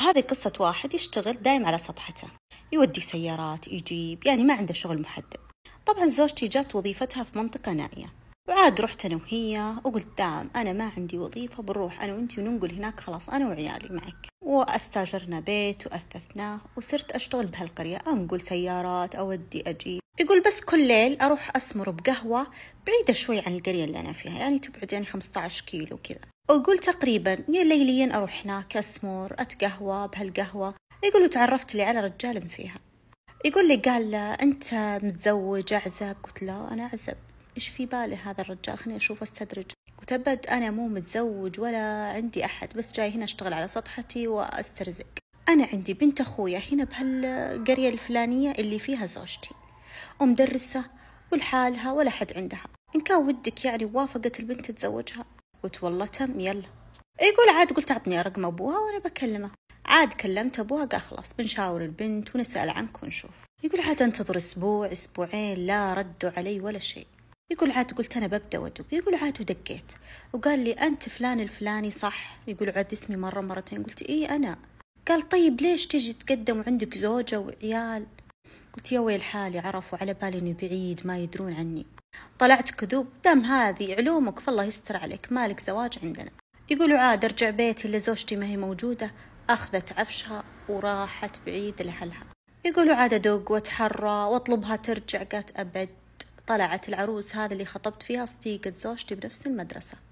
هذه قصة واحد يشتغل دايم على سطحته يودي سيارات يجيب يعني ما عنده شغل محدد طبعا زوجتي جات وظيفتها في منطقة نائية وعاد رحت أنا وهي وقلت دام أنا ما عندي وظيفة بنروح أنا وأنتي وننقل هناك خلاص أنا وعيالي معك واستاجرنا بيت وأثثناه وصرت أشتغل بهالقرية أنقل سيارات أودي أجيب يقول بس كل ليل أروح أسمر بقهوة بعيدة شوي عن القرية اللي أنا فيها يعني تبعد يعني 15 كيلو كذا أقول تقريبا يا ليليا أروح هناك أسمر أتقهوى بهالقهوة يقول وتعرفت لي على رجال فيها يقول لي قال له أنت متزوج أعزب قلت له أنا أعزب إيش في بالي هذا الرجال خليني أشوف أستدرج قلت أبد أنا مو متزوج ولا عندي أحد بس جاي هنا أشتغل على سطحتي وأسترزق أنا عندي بنت أخويا هنا بهالقرية الفلانية اللي فيها زوجتي ومدرسة ولحالها ولا حد عندها إن كان ودك يعني وافقت البنت تزوجها قلت والله تم يلا يقول عاد قلت أعطني رقم أبوها وأنا بكلمه عاد كلمت أبوها قال خلاص بنشاور البنت ونسأل عنك ونشوف يقول عاد أنتظر أسبوع أسبوعين لا ردوا علي ولا شيء يقول عاد قلت أنا ببدأ وأدق يقول عاد ودقيت وقال لي أنت فلان الفلاني صح يقول عاد اسمي مرة مرتين قلت إيه أنا قال طيب ليش تجي تقدم وعندك زوجة وعيال قلت يا ويل حالي عرفوا على بالي اني بعيد ما يدرون عني طلعت كذوب دم هذه علومك فالله يستر عليك مالك زواج عندنا يقولوا عاد ارجع بيتي الا زوجتي ما هي موجوده اخذت عفشها وراحت بعيد لحلها يقولوا عاد ادق واتحرى واطلبها ترجع قالت ابد طلعت العروس هذا اللي خطبت فيها صديقة زوجتي بنفس المدرسة